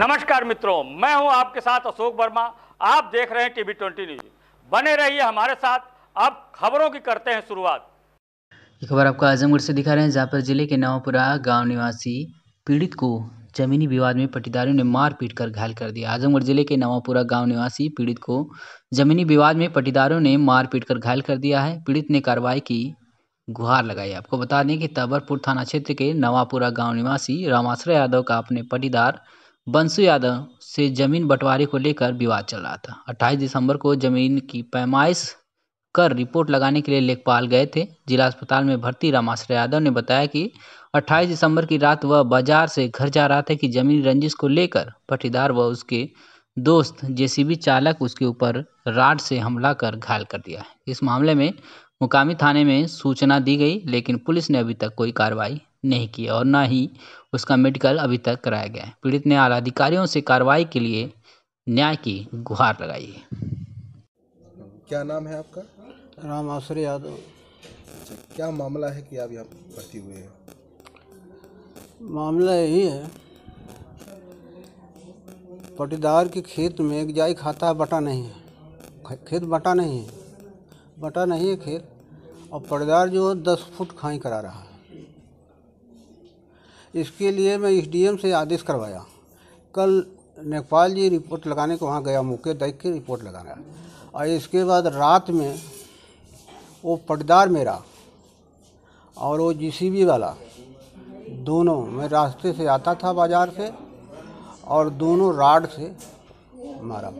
नमस्कार मित्रों मैं हूं आपके साथ अशोक वर्मा आप देख रहे हैं टीवी ट्वेंटी न्यूज बने रहिए हमारे साथ अब खबरों की करते हैं शुरुआत ये खबर आपको आजमगढ़ से दिखा रहे हैं जहाँ पर जिले के नवापुरा गांव निवासी पीड़ित को जमीनी विवाद में पटीदारियों ने मार पीट कर घायल कर दिया आजमगढ़ जिले के नवापुरा गांव निवासी पीड़ित को जमीनी विवाद में पटीदारों ने मार पीट कर घायल कर दिया है पीड़ित ने कार्रवाई की गुहार लगाई आपको बता दें कि तबरपुर थाना क्षेत्र के नवापुरा गांव निवासी रामाश्रय यादव का अपने पटीदार बंसु यादव से जमीन बंटवारे को लेकर विवाद चल रहा था 28 दिसंबर को जमीन की पैमाइश कर रिपोर्ट लगाने के लिए लेखपाल गए थे जिला अस्पताल में भर्ती रामाश्रय यादव ने बताया कि 28 दिसंबर की रात वह बाजार से घर जा रहा था कि जमीन रंजिश को लेकर पटीदार व उसके दोस्त जेसीबी चालक उसके ऊपर राड से हमला कर घायल कर दिया है इस मामले में मुकामी थाने में सूचना दी गई लेकिन पुलिस ने अभी तक कोई कार्रवाई नहीं किया और ना ही उसका मेडिकल अभी तक कराया गया है पीड़ित ने आला अधिकारियों से कार्रवाई के लिए न्याय की गुहार लगाई है क्या नाम है आपका राम आश्रय यादव क्या मामला है कि आप यहाँ भर्ती हुए हैं मामला यही है पटीदार के खेत में एक जाई खाता है बटा नहीं है खेत बटा नहीं है बटा नहीं है खेत और पटीदार जो दस फुट खाई करा रहा है इसके लिए मैं इस एसडीएम से आदेश करवाया कल नेपाल जी रिपोर्ट लगाने को वहाँ गया मौके देख के रिपोर्ट लगाया और इसके बाद रात में वो पटदार मेरा और वो जीसीबी वाला दोनों मैं रास्ते से आता था बाज़ार से और दोनों राड से मारा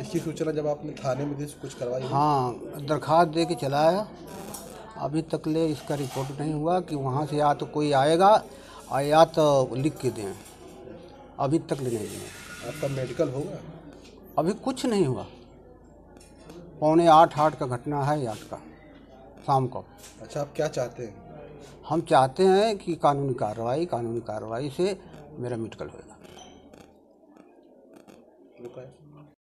इसकी सूचना जब आपने थाने में कुछ करवाई हाँ दरखास्त दे के चलाया अभी तक ले इसका रिपोर्ट नहीं हुआ कि वहाँ से या तो कोई आएगा और या तो लिख के दें अभी तक ले नहीं दिए आपका मेडिकल होगा अभी कुछ नहीं हुआ पौने आठ आठ का घटना है आठ का शाम को अच्छा आप क्या चाहते हैं हम चाहते हैं कि कानूनी कार्रवाई कानूनी कार्रवाई से मेरा मेडिकल होगा